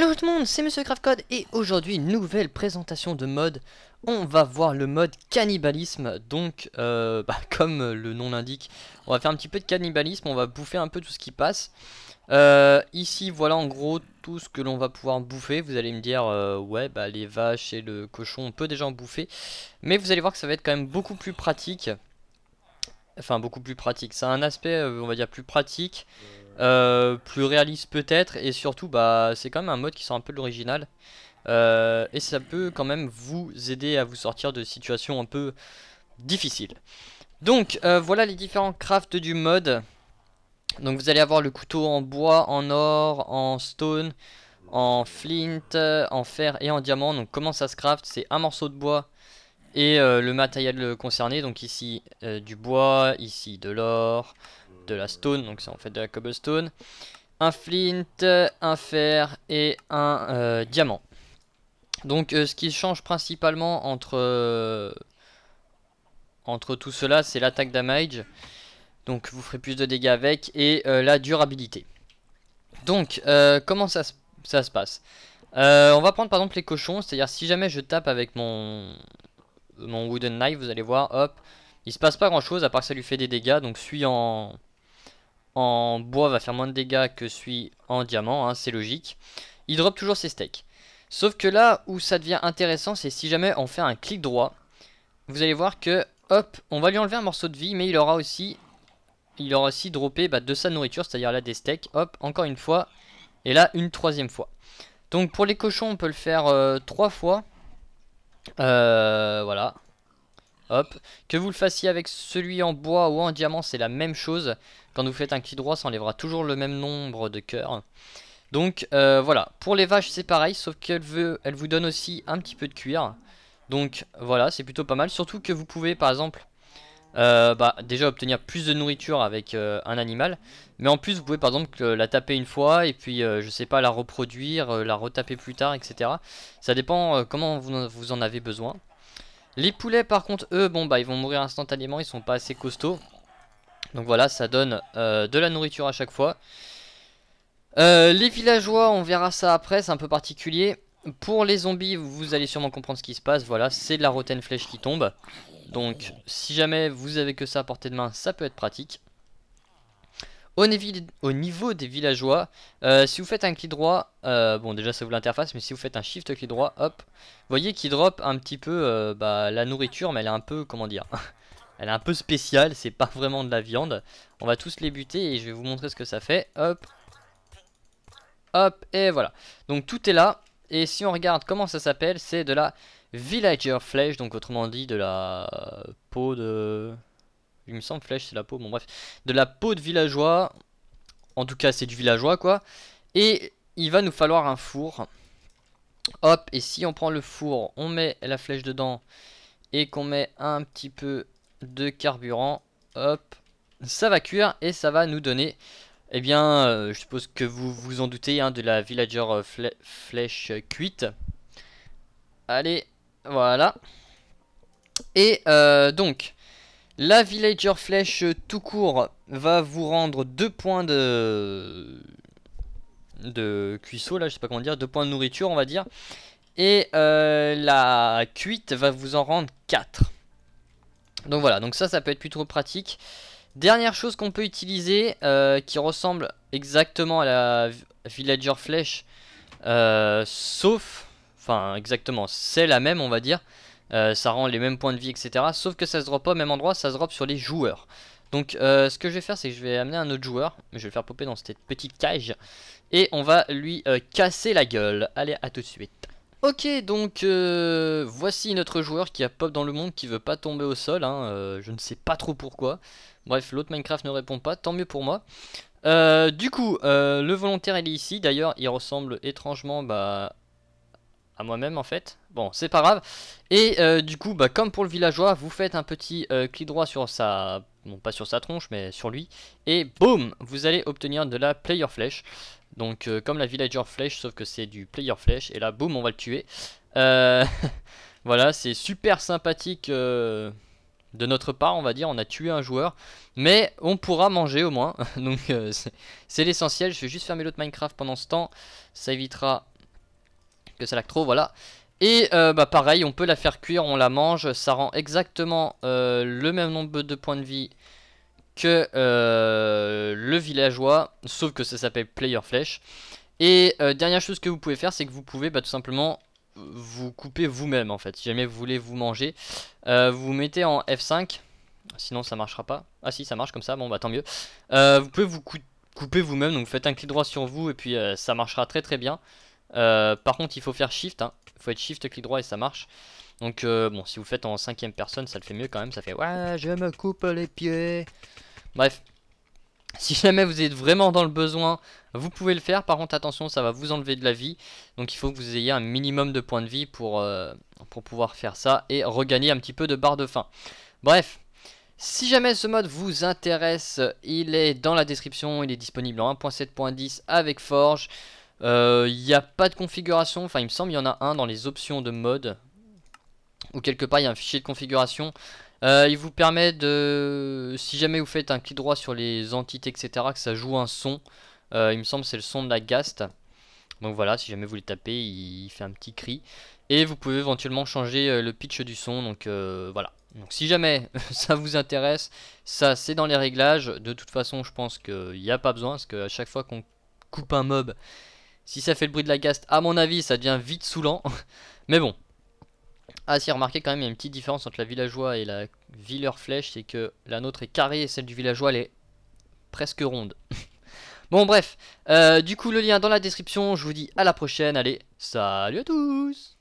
Hello tout le monde, c'est Monsieur Craftcode et aujourd'hui nouvelle présentation de mode. On va voir le mode cannibalisme, donc euh, bah, comme le nom l'indique, on va faire un petit peu de cannibalisme, on va bouffer un peu tout ce qui passe. Euh, ici voilà en gros tout ce que l'on va pouvoir bouffer, vous allez me dire euh, ouais bah les vaches et le cochon on peut déjà en bouffer, mais vous allez voir que ça va être quand même beaucoup plus pratique. Enfin beaucoup plus pratique, ça a un aspect on va dire plus pratique euh, plus réaliste peut-être et surtout bah c'est quand même un mode qui sort un peu de l'original euh, et ça peut quand même vous aider à vous sortir de situations un peu difficiles donc euh, voilà les différents crafts du mode donc vous allez avoir le couteau en bois, en or, en stone, en flint, en fer et en diamant donc comment ça se craft c'est un morceau de bois et le matériel concerné donc ici du bois, ici de l'or, de la stone, donc c'est en fait de la cobblestone, un flint, un fer et un euh, diamant. Donc euh, ce qui change principalement entre, euh, entre tout cela, c'est l'attaque damage. Donc vous ferez plus de dégâts avec et la durabilité. Donc comment ça, se passe On va prendre par exemple les cochons, c'est-à-dire si jamais je tape avec mon, mon wooden knife, vous allez voir, hop, il se passe pas grand chose à part que ça lui fait des dégâts. Donc suis en, en bois va faire moins de dégâts que celui en diamant, hein, c'est logique. Il drop toujours ses steaks. Sauf que là où ça devient intéressant, c'est si jamais on fait un clic droit, vous allez voir que, hop, on va lui enlever un morceau de vie, mais il aura aussi, il aura aussi droppé bah, de sa nourriture, c'est-à-dire là des steaks, hop, encore une fois, et là une troisième fois. Donc pour les cochons, on peut le faire euh, trois fois. Euh, voilà. Hop. Que vous le fassiez avec celui en bois ou en diamant, c'est la même chose. Quand vous faites un clic droit, ça enlèvera toujours le même nombre de cœurs. Donc euh, voilà, pour les vaches c'est pareil, sauf qu'elle elle vous donne aussi un petit peu de cuir. Donc voilà, c'est plutôt pas mal. Surtout que vous pouvez par exemple euh, bah, déjà obtenir plus de nourriture avec euh, un animal. Mais en plus vous pouvez par exemple la taper une fois et puis je sais pas la reproduire, la retaper plus tard, etc. Ça dépend comment vous en avez besoin. Les poulets par contre eux bon bah ils vont mourir instantanément ils sont pas assez costauds Donc voilà ça donne euh, de la nourriture à chaque fois euh, Les villageois on verra ça après c'est un peu particulier Pour les zombies vous allez sûrement comprendre ce qui se passe Voilà c'est de la rotaine flèche qui tombe Donc si jamais vous avez que ça à portée de main ça peut être pratique au, niveau des villageois, euh, si vous faites un clic droit, euh, bon déjà ça vous l'interface, mais si vous faites un shift clic droit, hop, vous voyez qu'il drop un petit peu euh, bah, la nourriture, mais elle est un peu, comment dire, elle est un peu spéciale, c'est pas vraiment de la viande. On va tous les buter et je vais vous montrer ce que ça fait, hop, hop, et voilà. Donc tout est là, et si on regarde comment ça s'appelle, c'est de la villager flesh, donc autrement dit de la peau de... Il me semble flèche c'est la peau, bon bref. De la peau de villageois. En tout cas c'est du villageois quoi. Et il va nous falloir un four. Hop, et si on prend le four, on met la flèche dedans et qu'on met un petit peu de carburant, hop, ça va cuire et ça va nous donner, eh bien, euh, je suppose que vous vous en doutez, hein, de la villager euh, flèche euh, cuite. Allez, voilà. Et donc, la villager flèche euh, tout court va vous rendre 2 points de de cuisseau là, je sais pas comment dire, 2 points de nourriture on va dire. Et euh, la cuite va vous en rendre 4. Donc voilà, donc ça ça peut être plutôt pratique. Dernière chose qu'on peut utiliser euh, qui ressemble exactement à la villager flèche, sauf, enfin exactement, c'est la même on va dire, euh, ça rend les mêmes points de vie, etc. Sauf que ça se drop pas au même endroit, ça se drop sur les joueurs. Donc euh, ce que je vais faire c'est que je vais amener un autre joueur, mais je vais le faire popper dans cette petite cage, et on va lui euh, casser la gueule. Allez, à tout de suite. Ok, donc voici notre joueur qui a pop dans le monde, qui veut pas tomber au sol, hein. je ne sais pas trop pourquoi. Bref, l'autre Minecraft ne répond pas, tant mieux pour moi. du coup, le volontaire il est ici, d'ailleurs il ressemble étrangement bah, à moi-même en fait. Bon, c'est pas grave. Et euh, du coup, bah, comme pour le villageois, vous faites un petit euh, clic droit sur sa... Non, pas sur sa tronche, mais sur lui. Et boum Vous allez obtenir de la player flèche. Donc, euh, comme la villager flèche, sauf que c'est du player flèche. Et là, boum, on va le tuer. voilà, c'est super sympathique de notre part, on va dire, on a tué un joueur, mais on pourra manger au moins, donc c'est l'essentiel, je vais juste fermer l'autre Minecraft pendant ce temps, ça évitera que ça laque trop, voilà. Et euh, bah pareil, on peut la faire cuire, on la mange, ça rend exactement euh, le même nombre de points de vie que euh, le villageois, sauf que ça s'appelle Player Flesh. Et dernière chose que vous pouvez faire, c'est que vous pouvez bah, tout simplement vous couper vous-même en fait. Si jamais vous voulez vous manger, vous, vous mettez en F5, sinon ça marchera pas. Ah si, ça marche comme ça, bon bah tant mieux. vous pouvez vous couper vous-même, donc vous faites un clic droit sur vous et puis ça marchera très très bien. Euh, par contre, il faut faire shift. Hein. Il faut être shift, clic droit et ça marche. Donc, euh, bon, si vous faites en cinquième personne, ça le fait mieux quand même. Ça fait Ouais, je me coupe les pieds. Bref. Si jamais vous êtes vraiment dans le besoin, vous pouvez le faire. Par contre, attention, ça va vous enlever de la vie. Donc, il faut que vous ayez un minimum de points de vie pour, euh, pour pouvoir faire ça et regagner un petit peu de barre de fin. Bref. Si jamais ce mode vous intéresse, il est dans la description, il est disponible en 1.7.10 avec Forge. Il euh, n'y a pas de configuration, enfin il me semble il y en a un dans les options de mode. Ou quelque part il y a un fichier de configuration. Euh, il vous permet de, si jamais vous faites un clic droit sur les entités etc, que ça joue un son. Euh, il me semble c'est le son de la gast. Donc voilà, si jamais vous les tapez, il fait un petit cri. Et vous pouvez éventuellement changer le pitch du son, donc voilà. Donc si jamais ça vous intéresse, ça c'est dans les réglages. De toute façon, je pense qu'il n'y a pas besoin, parce qu'à chaque fois qu'on coupe un mob, si ça fait le bruit de la caste, à mon avis, ça devient vite saoulant. Mais bon. Ah si, remarquez quand même, il y a une petite différence entre la villageois et la villeur flèche, c'est que la nôtre est carrée et celle du villageois, elle est presque ronde. bon bref, euh, du coup le lien dans la description, je vous dis à la prochaine, allez, salut à tous